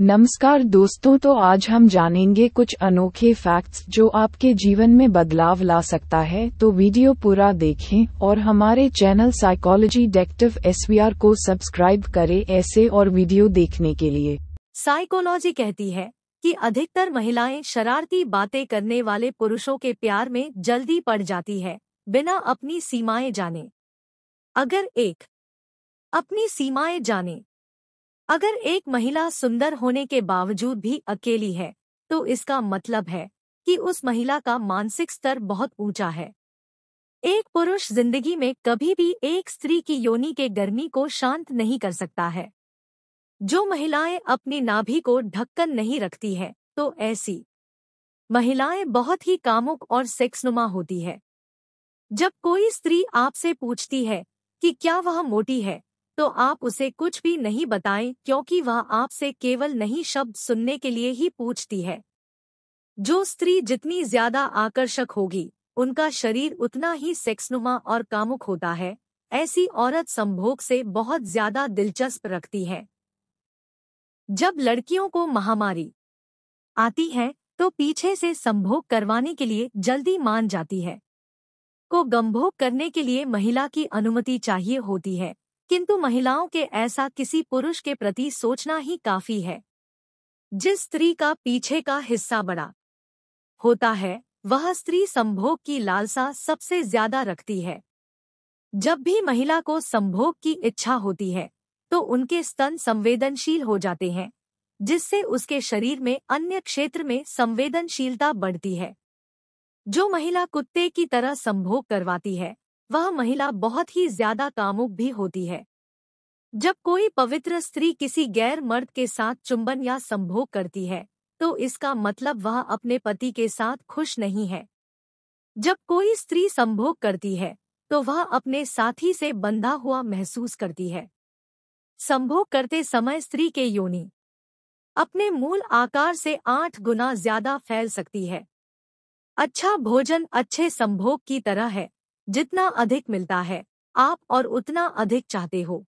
नमस्कार दोस्तों तो आज हम जानेंगे कुछ अनोखे फैक्ट्स जो आपके जीवन में बदलाव ला सकता है तो वीडियो पूरा देखें और हमारे चैनल साइकोलॉजी डेक्टिव एस को सब्सक्राइब करें ऐसे और वीडियो देखने के लिए साइकोलॉजी कहती है कि अधिकतर महिलाएं शरारती बातें करने वाले पुरुषों के प्यार में जल्दी पड़ जाती है बिना अपनी सीमाएं जाने अगर एक अपनी सीमाएं जाने अगर एक महिला सुंदर होने के बावजूद भी अकेली है तो इसका मतलब है कि उस महिला का मानसिक स्तर बहुत ऊंचा है एक पुरुष जिंदगी में कभी भी एक स्त्री की योनि के गर्मी को शांत नहीं कर सकता है जो महिलाएं अपनी नाभि को ढक्कन नहीं रखती है तो ऐसी महिलाएं बहुत ही कामुक और सेक्सनुमा होती है जब कोई स्त्री आपसे पूछती है कि क्या वह मोटी है तो आप उसे कुछ भी नहीं बताएं क्योंकि वह आपसे केवल नहीं शब्द सुनने के लिए ही पूछती है जो स्त्री जितनी ज्यादा आकर्षक होगी उनका शरीर उतना ही सेक्सनुमा और कामुक होता है ऐसी औरत संभोग से बहुत ज्यादा दिलचस्प रखती है जब लड़कियों को महामारी आती है तो पीछे से संभोग करवाने के लिए जल्दी मान जाती है को गंभोग करने के लिए महिला की अनुमति चाहिए होती है किंतु महिलाओं के ऐसा किसी पुरुष के प्रति सोचना ही काफी है जिस स्त्री का पीछे का हिस्सा बड़ा होता है वह स्त्री संभोग की लालसा सबसे ज्यादा रखती है जब भी महिला को संभोग की इच्छा होती है तो उनके स्तन संवेदनशील हो जाते हैं जिससे उसके शरीर में अन्य क्षेत्र में संवेदनशीलता बढ़ती है जो महिला कुत्ते की तरह संभोग करवाती है वह महिला बहुत ही ज्यादा कामुक भी होती है जब कोई पवित्र स्त्री किसी गैर मर्द के साथ चुंबन या संभोग करती है तो इसका मतलब वह अपने पति के साथ खुश नहीं है जब कोई स्त्री संभोग करती है तो वह अपने साथी से बंधा हुआ महसूस करती है संभोग करते समय स्त्री के योनि अपने मूल आकार से आठ गुना ज्यादा फैल सकती है अच्छा भोजन अच्छे संभोग की तरह है जितना अधिक मिलता है आप और उतना अधिक चाहते हो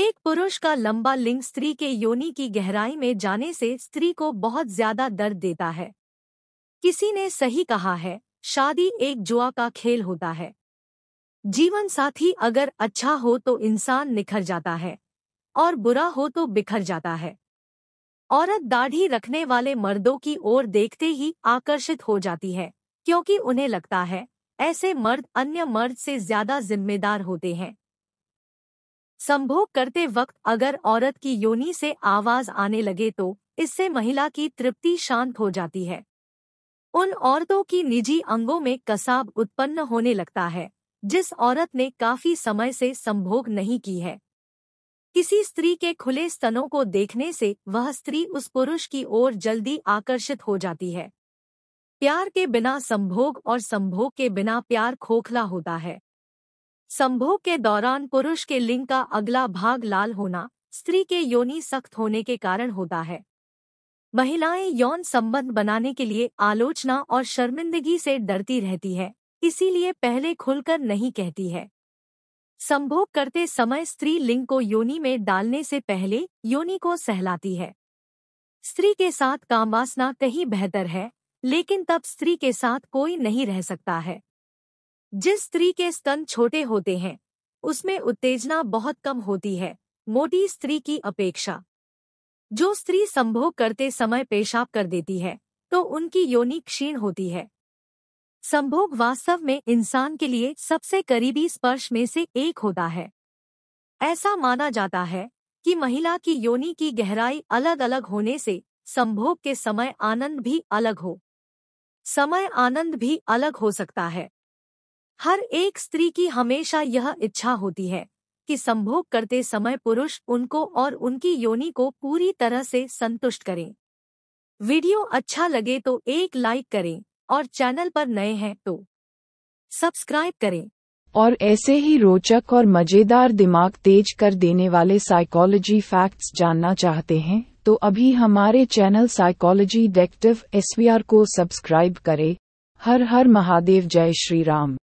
एक पुरुष का लंबा लिंग स्त्री के योनि की गहराई में जाने से स्त्री को बहुत ज्यादा दर्द देता है किसी ने सही कहा है शादी एक जुआ का खेल होता है जीवन साथी अगर अच्छा हो तो इंसान निखर जाता है और बुरा हो तो बिखर जाता है औरत दाढ़ी रखने वाले मर्दों की ओर देखते ही आकर्षित हो जाती है क्योंकि उन्हें लगता है ऐसे मर्द अन्य मर्द से ज्यादा जिम्मेदार होते हैं संभोग करते वक्त अगर औरत की योनि से आवाज आने लगे तो इससे महिला की तृप्ति शांत हो जाती है उन औरतों की निजी अंगों में कसाब उत्पन्न होने लगता है जिस औरत ने काफी समय से संभोग नहीं की है किसी स्त्री के खुले स्तनों को देखने से वह स्त्री उस पुरुष की ओर जल्दी आकर्षित हो जाती है प्यार के बिना संभोग और संभोग के बिना प्यार खोखला होता है संभोग के दौरान पुरुष के लिंग का अगला भाग लाल होना स्त्री के योनि सख्त होने के कारण होता है महिलाएं यौन संबंध बनाने के लिए आलोचना और शर्मिंदगी से डरती रहती है इसीलिए पहले खुलकर नहीं कहती है संभोग करते समय स्त्री लिंग को योनि में डालने से पहले योनि को सहलाती है स्त्री के साथ कामवासना कहीं बेहतर है लेकिन तब स्त्री के साथ कोई नहीं रह सकता है जिस स्त्री के स्तन छोटे होते हैं उसमें उत्तेजना बहुत कम होती है मोटी स्त्री की अपेक्षा जो स्त्री संभोग करते समय पेशाब कर देती है तो उनकी योनि क्षीण होती है संभोग वास्तव में इंसान के लिए सबसे करीबी स्पर्श में से एक होता है ऐसा माना जाता है कि महिला की योनि की गहराई अलग अलग होने से संभोग के समय आनंद भी अलग हो समय आनंद भी अलग हो सकता है हर एक स्त्री की हमेशा यह इच्छा होती है कि संभोग करते समय पुरुष उनको और उनकी योनि को पूरी तरह से संतुष्ट करें वीडियो अच्छा लगे तो एक लाइक करें और चैनल पर नए हैं तो सब्सक्राइब करें और ऐसे ही रोचक और मज़ेदार दिमाग तेज कर देने वाले साइकोलॉजी फैक्ट्स जानना चाहते हैं तो अभी हमारे चैनल साइकोलॉजी डेक्टिव एसवीआर को सब्सक्राइब करें हर हर महादेव जय श्री राम